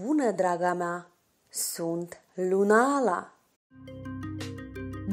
Bună, draga mea! Sunt Lunala!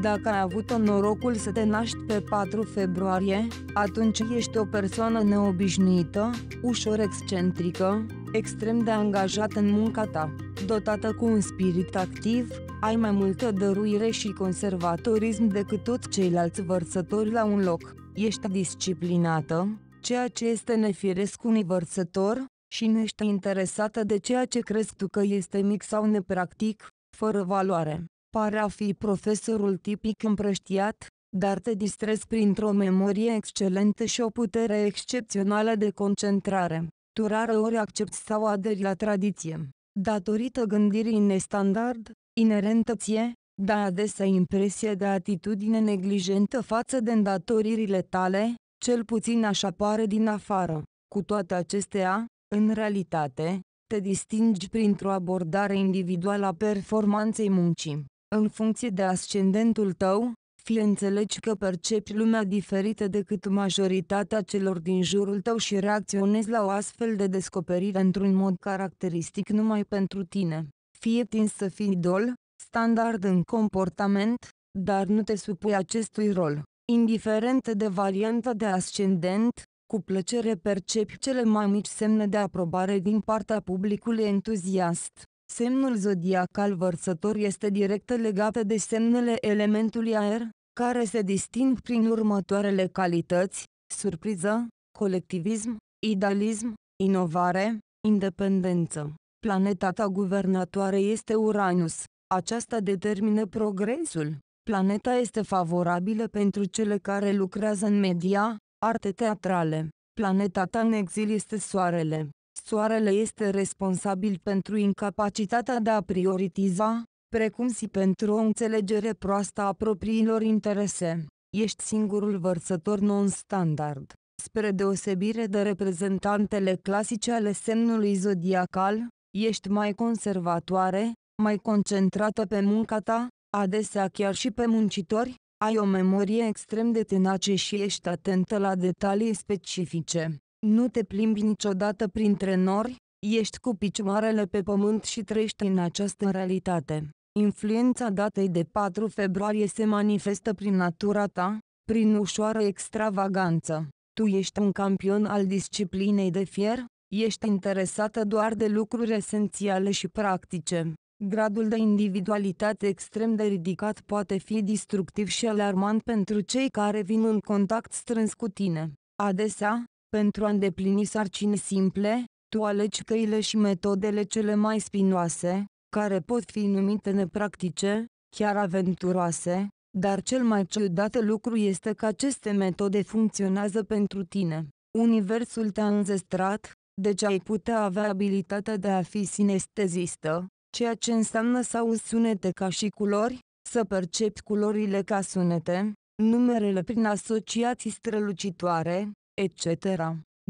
Dacă ai avut norocul să te naști pe 4 februarie, atunci ești o persoană neobișnuită, ușor excentrică, extrem de angajată în munca ta, dotată cu un spirit activ, ai mai multă dăruire și conservatorism decât toți ceilalți vărsători la un loc. Ești disciplinată, ceea ce este nefiresc unui vărsător, și nu ești interesată de ceea ce crezi tu că este mic sau nepractic, fără valoare. Pare a fi profesorul tipic împrăștiat, dar te distrezi printr-o memorie excelentă și o putere excepțională de concentrare. Tu rară ori accepti sau aderi la tradiție. Datorită gândirii nestandard, inerentă ție, dai adesea impresie de atitudine neglijentă față de îndatoririle tale, cel puțin așa pare din afară. Cu toate acestea, în realitate, te distingi printr-o abordare individuală a performanței muncii. În funcție de ascendentul tău, fie înțelegi că percepi lumea diferită decât majoritatea celor din jurul tău și reacționezi la o astfel de descoperire într-un mod caracteristic numai pentru tine. Fie tins să fii idol, standard în comportament, dar nu te supui acestui rol. Indiferent de varianta de ascendent, cu plăcere percepi cele mai mici semne de aprobare din partea publicului entuziast. Semnul zodiacal vărsător este direct legat de semnele elementului aer, care se disting prin următoarele calități, surpriză, colectivism, idealism, inovare, independență. Planeta ta guvernatoare este Uranus. Aceasta determină progresul. Planeta este favorabilă pentru cele care lucrează în media, Arte teatrale. Planeta ta în exil este soarele. Soarele este responsabil pentru incapacitatea de a prioritiza, precum și pentru o înțelegere proastă a propriilor interese. Ești singurul vărsător non-standard. Spre deosebire de reprezentantele clasice ale semnului zodiacal, ești mai conservatoare, mai concentrată pe munca ta, adesea chiar și pe muncitori, ai o memorie extrem de tenace și ești atentă la detalii specifice. Nu te plimbi niciodată printre nori, ești cu picioarele pe pământ și trăiești în această realitate. Influența datei de 4 februarie se manifestă prin natura ta, prin ușoară extravaganță. Tu ești un campion al disciplinei de fier, ești interesată doar de lucruri esențiale și practice. Gradul de individualitate extrem de ridicat poate fi distructiv și alarmant pentru cei care vin în contact strâns cu tine. Adesea, pentru a îndeplini sarcini simple, tu alegi căile și metodele cele mai spinoase, care pot fi numite nepractice, chiar aventuroase, dar cel mai ciudat lucru este că aceste metode funcționează pentru tine. Universul te-a înzestrat, deci ai putea avea abilitatea de a fi sinestezistă, ceea ce înseamnă să auzi sunete ca și culori, să percepi culorile ca sunete, numerele prin asociații strălucitoare, etc.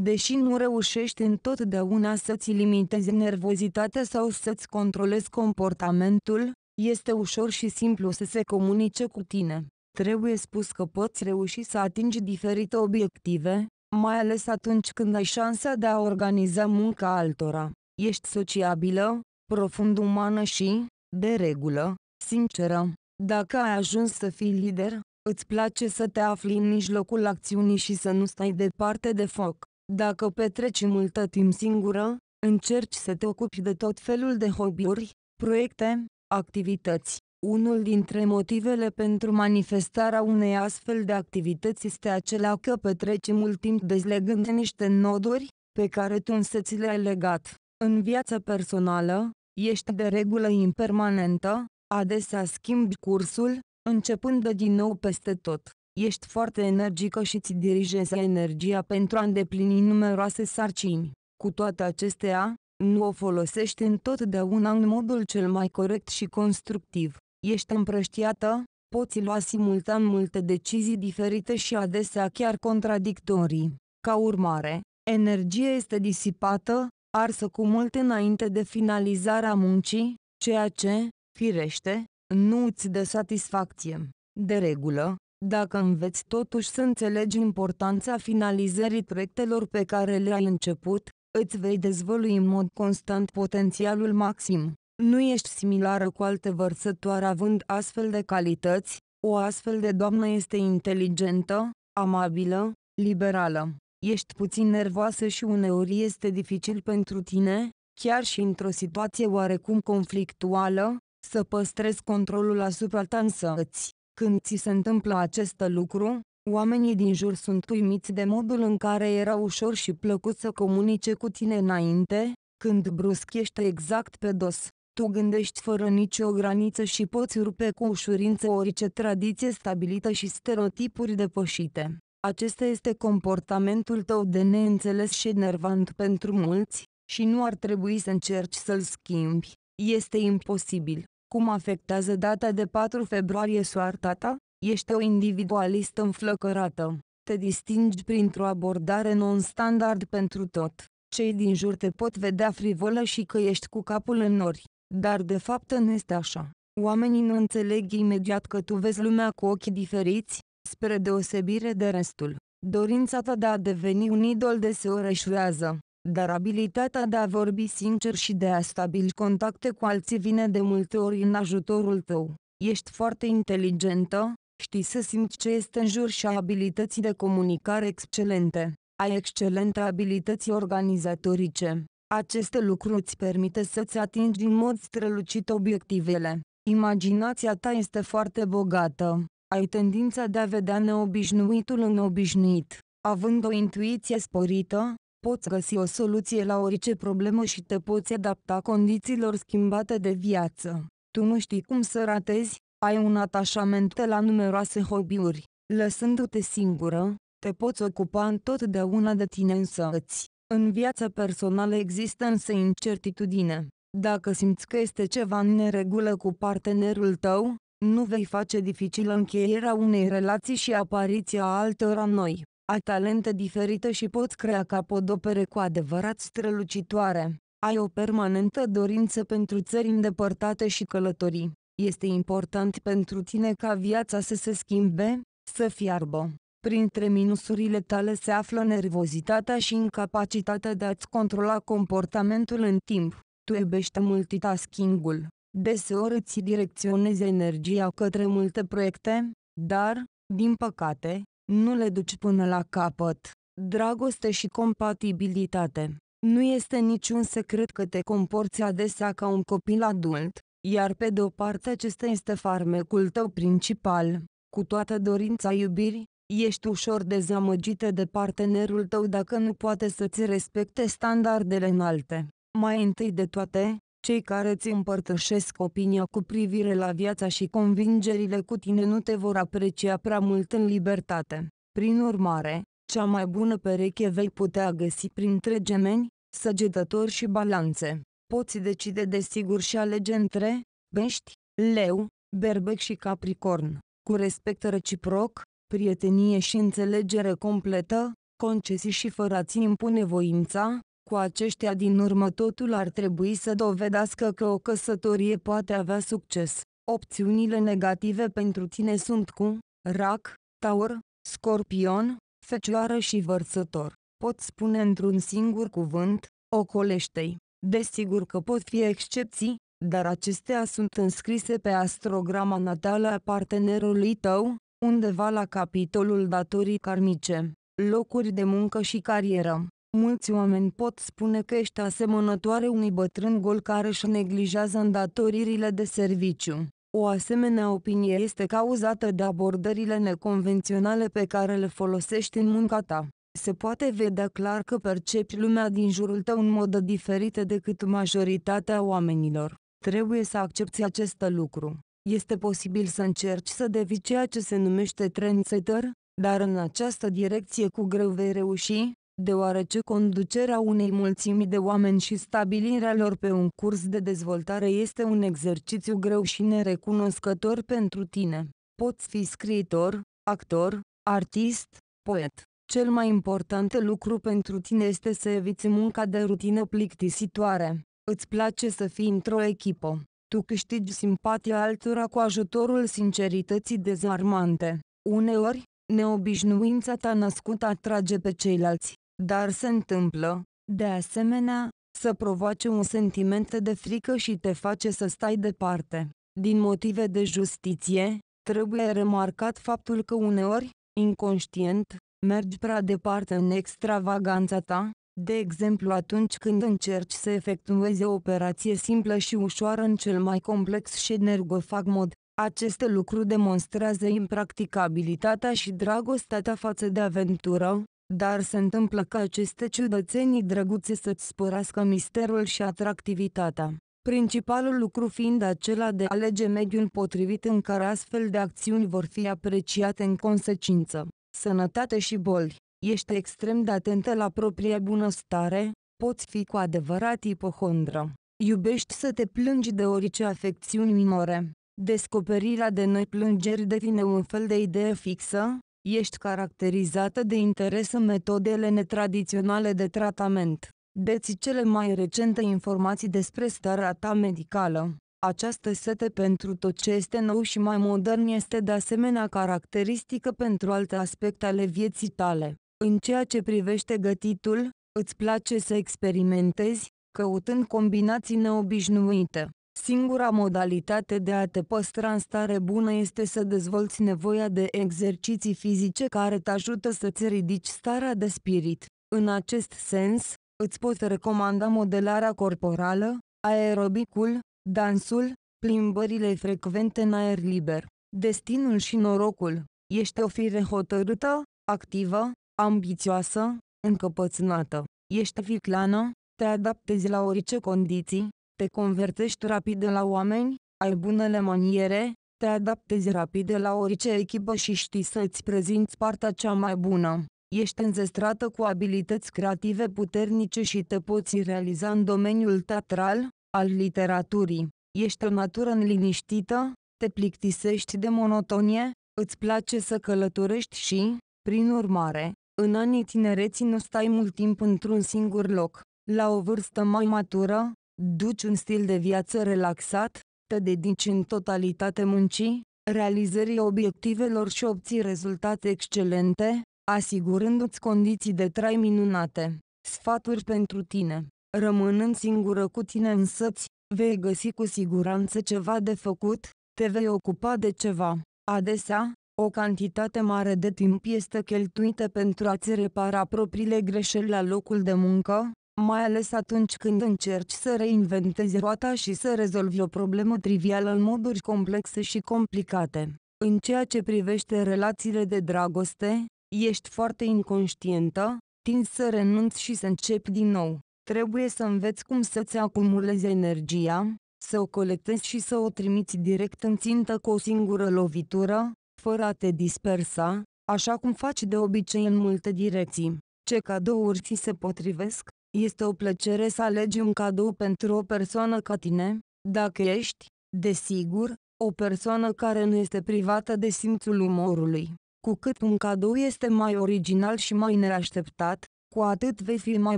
Deși nu reușești întotdeauna să-ți limitezi nervozitatea sau să-ți controlezi comportamentul, este ușor și simplu să se comunice cu tine. Trebuie spus că poți reuși să atingi diferite obiective, mai ales atunci când ai șansa de a organiza munca altora. Ești sociabilă, profund umană și, de regulă, sinceră. Dacă ai ajuns să fii lider, îți place să te afli în mijlocul acțiunii și să nu stai departe de foc. Dacă petreci multă timp singură, încerci să te ocupi de tot felul de hobby-uri, proiecte, activități. Unul dintre motivele pentru manifestarea unei astfel de activități este acela că petreci mult timp dezlegând niște noduri, pe care tu însă ți le-ai legat. În viața personală, Ești de regulă impermanentă, adesea schimbi cursul, începând din nou peste tot. Ești foarte energică și ți dirigezi energia pentru a îndeplini numeroase sarcini. Cu toate acestea, nu o folosești întotdeauna în modul cel mai corect și constructiv. Ești împrăștiată, poți lua simultan multe decizii diferite și adesea chiar contradictorii. Ca urmare, energia este disipată, arsă cu mult înainte de finalizarea muncii, ceea ce, firește, nu îți dă satisfacție. De regulă, dacă înveți totuși să înțelegi importanța finalizării proiectelor pe care le-ai început, îți vei dezvălui în mod constant potențialul maxim. Nu ești similară cu alte vărsătoare având astfel de calități, o astfel de doamnă este inteligentă, amabilă, liberală, Ești puțin nervoasă și uneori este dificil pentru tine, chiar și într-o situație oarecum conflictuală, să păstrezi controlul asupra ta însăți. Când ți se întâmplă acest lucru, oamenii din jur sunt uimiți de modul în care era ușor și plăcut să comunice cu tine înainte, când brusc ești exact pe dos. Tu gândești fără nicio graniță și poți rupe cu ușurință orice tradiție stabilită și stereotipuri depășite. Acesta este comportamentul tău de neînțeles și enervant pentru mulți, și nu ar trebui să încerci să-l schimbi. Este imposibil. Cum afectează data de 4 februarie soarta ta? Ești o individualistă înflăcărată. Te distingi printr-o abordare non-standard pentru tot. Cei din jur te pot vedea frivolă și că ești cu capul în nori. Dar de fapt nu este așa. Oamenii nu înțeleg imediat că tu vezi lumea cu ochi diferiți, Spre deosebire de restul, dorința ta de a deveni un idol deseori eșuează, dar abilitatea de a vorbi sincer și de a stabili contacte cu alții vine de multe ori în ajutorul tău. Ești foarte inteligentă, știi să simți ce este în jur și ai abilități de comunicare excelente. Ai excelente abilități organizatorice. Aceste lucruri îți permite să-ți atingi în mod strălucit obiectivele. Imaginația ta este foarte bogată ai tendința de a vedea neobișnuitul în obișnuit. Având o intuiție sporită, poți găsi o soluție la orice problemă și te poți adapta condițiilor schimbate de viață. Tu nu știi cum să ratezi, ai un atașament la numeroase hobby-uri. Lăsându-te singură, te poți ocupa întotdeauna de tine însăți. În viața personală există însă incertitudine. Dacă simți că este ceva în neregulă cu partenerul tău, nu vei face dificilă încheierea unei relații și apariția altora noi. Ai talente diferite și poți crea capodopere cu adevărat strălucitoare. Ai o permanentă dorință pentru țări îndepărtate și călătorii. Este important pentru tine ca viața să se schimbe, să fiarbă. Printre minusurile tale se află nervozitatea și incapacitatea de a-ți controla comportamentul în timp. Tu iubești multitasking-ul deseori îți direcționezi energia către multe proiecte, dar, din păcate, nu le duci până la capăt. Dragoste și compatibilitate. Nu este niciun secret că te comporți adesea ca un copil adult, iar pe de o parte acesta este farmecul tău principal. Cu toată dorința iubirii, ești ușor dezamăgită de partenerul tău dacă nu poate să-ți respecte standardele înalte. Mai întâi de toate, cei care îți împărtășesc opinia cu privire la viața și convingerile cu tine nu te vor aprecia prea mult în libertate. Prin urmare, cea mai bună pereche vei putea găsi printre gemeni, săgetători și balanțe. Poți decide desigur și alege între bești, leu, berbec și capricorn. Cu respect reciproc, prietenie și înțelegere completă, concesii și fără a-ți impune voința, cu aceștia din urmă totul ar trebui să dovedească că o căsătorie poate avea succes. Opțiunile negative pentru tine sunt cu rac, taur, scorpion, fecioară și vărsător. Pot spune într-un singur cuvânt, ocolește-i. Desigur că pot fi excepții, dar acestea sunt înscrise pe astrograma natală a partenerului tău, undeva la capitolul datorii karmice, locuri de muncă și carieră. Mulți oameni pot spune că ești asemănătoare unui bătrân gol care își neglijează îndatoririle de serviciu. O asemenea opinie este cauzată de abordările neconvenționale pe care le folosești în munca ta. Se poate vedea clar că percepi lumea din jurul tău în mod diferit decât majoritatea oamenilor. Trebuie să accepti acest lucru. Este posibil să încerci să devii ceea ce se numește trendsetter, dar în această direcție cu greu vei reuși, deoarece conducerea unei mulțimi de oameni și stabilirea lor pe un curs de dezvoltare este un exercițiu greu și nerecunoscător pentru tine. Poți fi scriitor, actor, artist, poet. Cel mai important lucru pentru tine este să eviți munca de rutină plictisitoare. Îți place să fii într-o echipă. Tu câștigi simpatia altora cu ajutorul sincerității dezarmante. Uneori, neobișnuința ta născută atrage pe ceilalți dar se întâmplă, de asemenea, să provoace un sentiment de frică și te face să stai departe. Din motive de justiție, trebuie remarcat faptul că uneori, inconștient, mergi prea departe în extravaganța ta, de exemplu atunci când încerci să efectuezi o operație simplă și ușoară în cel mai complex și energofag mod. Aceste lucruri demonstrează impracticabilitatea și dragostea ta față de aventură, dar se întâmplă ca aceste ciudățenii drăguțe să-ți spărească misterul și atractivitatea. Principalul lucru fiind acela de a alege mediul potrivit în care astfel de acțiuni vor fi apreciate în consecință. Sănătate și boli. Ești extrem de atentă la propria bunăstare, poți fi cu adevărat ipohondră. Iubești să te plângi de orice afecțiuni minore. Descoperirea de noi plângeri devine un fel de idee fixă, ești caracterizată de interes în metodele netradiționale de tratament. Deți cele mai recente informații despre starea ta medicală. Această sete pentru tot ce este nou și mai modern este de asemenea caracteristică pentru alte aspecte ale vieții tale. În ceea ce privește gătitul, îți place să experimentezi, căutând combinații neobișnuite. Singura modalitate de a te păstra în stare bună este să dezvolți nevoia de exerciții fizice care te ajută să-ți ridici starea de spirit. În acest sens, îți pot recomanda modelarea corporală, aerobicul, dansul, plimbările frecvente în aer liber, destinul și norocul. Ești o fire hotărâtă, activă, ambițioasă, încăpățânată. Ești viclană, te adaptezi la orice condiții, te convertești rapid la oameni, ai bunele maniere, te adaptezi rapid la orice echipă și știi să-ți prezinți partea cea mai bună. Ești înzestrată cu abilități creative puternice și te poți realiza în domeniul teatral, al literaturii. Ești o natură înliniștită, te plictisești de monotonie, îți place să călătorești și, prin urmare, în anii tinereții nu stai mult timp într-un singur loc. La o vârstă mai matură, duci un stil de viață relaxat, te dedici în totalitate muncii, realizării obiectivelor și obții rezultate excelente, asigurându-ți condiții de trai minunate. Sfaturi pentru tine. Rămânând singură cu tine însăți, vei găsi cu siguranță ceva de făcut, te vei ocupa de ceva. Adesea, o cantitate mare de timp este cheltuită pentru a-ți repara propriile greșeli la locul de muncă, mai ales atunci când încerci să reinventezi roata și să rezolvi o problemă trivială în moduri complexe și complicate. În ceea ce privește relațiile de dragoste, ești foarte inconștientă, tinzi să renunți și să începi din nou. Trebuie să înveți cum să-ți acumulezi energia, să o colectezi și să o trimiți direct în țintă cu o singură lovitură, fără a te dispersa, așa cum faci de obicei în multe direcții. Ce cadouri ți se potrivesc? Este o plăcere să alegi un cadou pentru o persoană ca tine, dacă ești, desigur, o persoană care nu este privată de simțul umorului. Cu cât un cadou este mai original și mai neașteptat, cu atât vei fi mai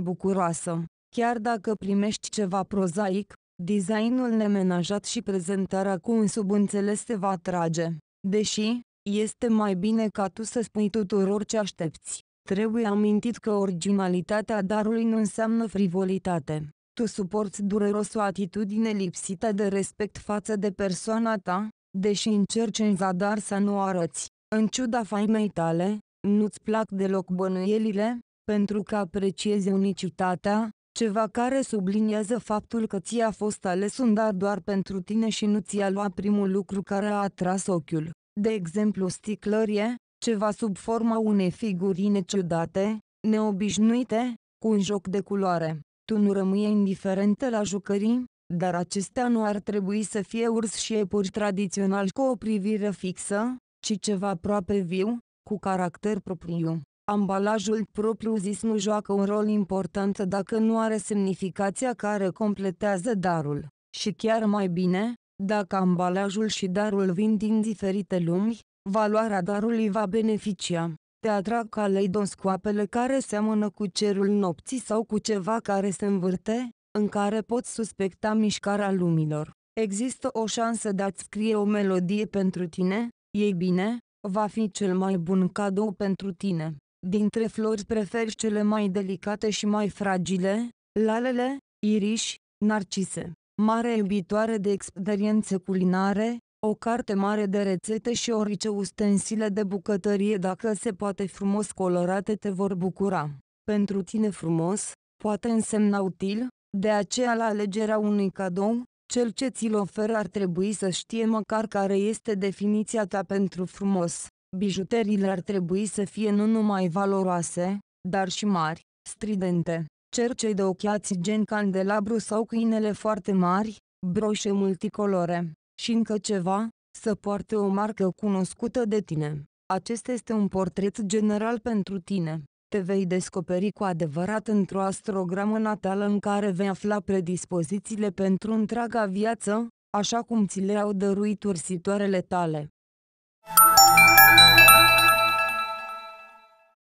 bucuroasă. Chiar dacă primești ceva prozaic, designul nemenajat și prezentarea cu un subînțeles te va atrage. Deși, este mai bine ca tu să spui tuturor ce aștepți. Trebuie amintit că originalitatea darului nu înseamnă frivolitate. Tu suporți dureros o atitudine lipsită de respect față de persoana ta, deși încerci în zadar să nu arăți. În ciuda faimei tale, nu-ți plac deloc bănuielile, pentru că apreciezi unicitatea, ceva care subliniază faptul că ți-a fost ales un dar doar pentru tine și nu ți-a luat primul lucru care a atras ochiul. De exemplu sticlărie, ceva sub forma unei figurine ciudate, neobișnuite, cu un joc de culoare. Tu nu rămâi indiferentă la jucării, dar acestea nu ar trebui să fie urs și iepuri tradițional cu o privire fixă, ci ceva aproape viu, cu caracter propriu. Ambalajul propriu-zis nu joacă un rol important dacă nu are semnificația care completează darul. Și chiar mai bine, dacă ambalajul și darul vin din diferite lumi, valoarea darului va beneficia. Te atrag caleidoscoapele care seamănă cu cerul nopții sau cu ceva care se învârte, în care poți suspecta mișcarea lumilor. Există o șansă de a-ți scrie o melodie pentru tine? Ei bine, va fi cel mai bun cadou pentru tine. Dintre flori preferi cele mai delicate și mai fragile, lalele, iriși, narcise. Mare iubitoare de experiențe culinare, o carte mare de rețete și orice ustensile de bucătărie dacă se poate frumos colorate te vor bucura. Pentru tine frumos, poate însemna util, de aceea la alegerea unui cadou, cel ce ți-l oferă ar trebui să știe măcar care este definiția ta pentru frumos. Bijuteriile ar trebui să fie nu numai valoroase, dar și mari, stridente. Cercei de ochiați gen candelabru sau câinele foarte mari, broșe multicolore. Și încă ceva, să poarte o marcă cunoscută de tine. Acesta este un portret general pentru tine. Te vei descoperi cu adevărat într-o astrogramă natală în care vei afla predispozițiile pentru întreaga viață, așa cum ți le-au dăruit ursitoarele tale.